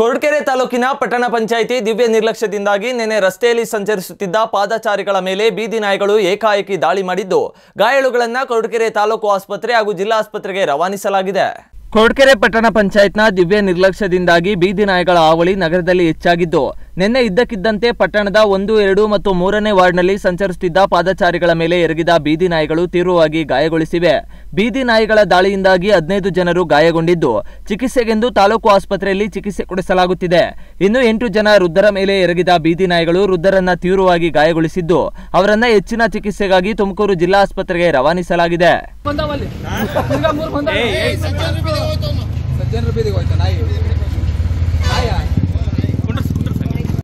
ಕೊರಟಗೆರೆ ತಾಲೂಕಿನ ಪಟ್ಟಣ ಪಂಚಾಯಿತಿ ದಿವ್ಯ ನಿರ್ಲಕ್ಷ್ಯದಿಂದಾಗಿ ನಿನ್ನೆ ರಸ್ತೆಯಲ್ಲಿ ಸಂಚರಿಸುತ್ತಿದ್ದ ಪಾದಚಾರಿಗಳ ಮೇಲೆ ಬೀದಿ ನಾಯಿಗಳು ಏಕಾಏಕಿ ದಾಳಿ ಮಾಡಿದ್ದು ಗಾಯಾಳುಗಳನ್ನು ಕೊರಟಗೆರೆ ತಾಲೂಕು ಆಸ್ಪತ್ರೆ ಹಾಗೂ ಜಿಲ್ಲಾ ಆಸ್ಪತ್ರೆಗೆ ರವಾನಿಸಲಾಗಿದೆ ಕೊಡ್ಕೆರೆ ಪಟ್ಟಣ ಪಂಚಾಯತ್ನ ದಿವ್ಯ ನಿರ್ಲಕ್ಷ್ಯದಿಂದಾಗಿ ಬೀದಿ ನಾಯಿಗಳ ಹಾವಳಿ ನಗರದಲ್ಲಿ ಹೆಚ್ಚಾಗಿದ್ದು ನಿನ್ನೆ ಇದ್ದಕ್ಕಿದ್ದಂತೆ ಪಟ್ಟಣದ ಒಂದು ಎರಡು ಮತ್ತು ಮೂರನೇ ವಾರ್ಡ್ನಲ್ಲಿ ಸಂಚರಿಸುತ್ತಿದ್ದ ಪಾದಚಾರಿಗಳ ಮೇಲೆ ಎರಗಿದ ಬೀದಿ ನಾಯಿಗಳು ತೀವ್ರವಾಗಿ ಗಾಯಗೊಳಿಸಿವೆ ಬೀದಿ ನಾಯಿಗಳ ದಾಳಿಯಿಂದಾಗಿ ಹದಿನೈದು ಜನರು ಗಾಯಗೊಂಡಿದ್ದು ಚಿಕಿತ್ಸೆಗೆಂದು ತಾಲೂಕು ಆಸ್ಪತ್ರೆಯಲ್ಲಿ ಚಿಕಿತ್ಸೆ ಕೊಡಿಸಲಾಗುತ್ತಿದೆ ಇನ್ನು ಎಂಟು ಜನ ವೃದ್ಧರ ಮೇಲೆ ಎರಗಿದ ಬೀದಿ ನಾಯಿಗಳು ವೃದ್ಧರನ್ನ ತೀವ್ರವಾಗಿ ಗಾಯಗೊಳಿಸಿದ್ದು ಅವರನ್ನ ಹೆಚ್ಚಿನ ಚಿಕಿತ್ಸೆಗಾಗಿ ತುಮಕೂರು ಜಿಲ್ಲಾ ಆಸ್ಪತ್ರೆಗೆ ರವಾನಿಸಲಾಗಿದೆ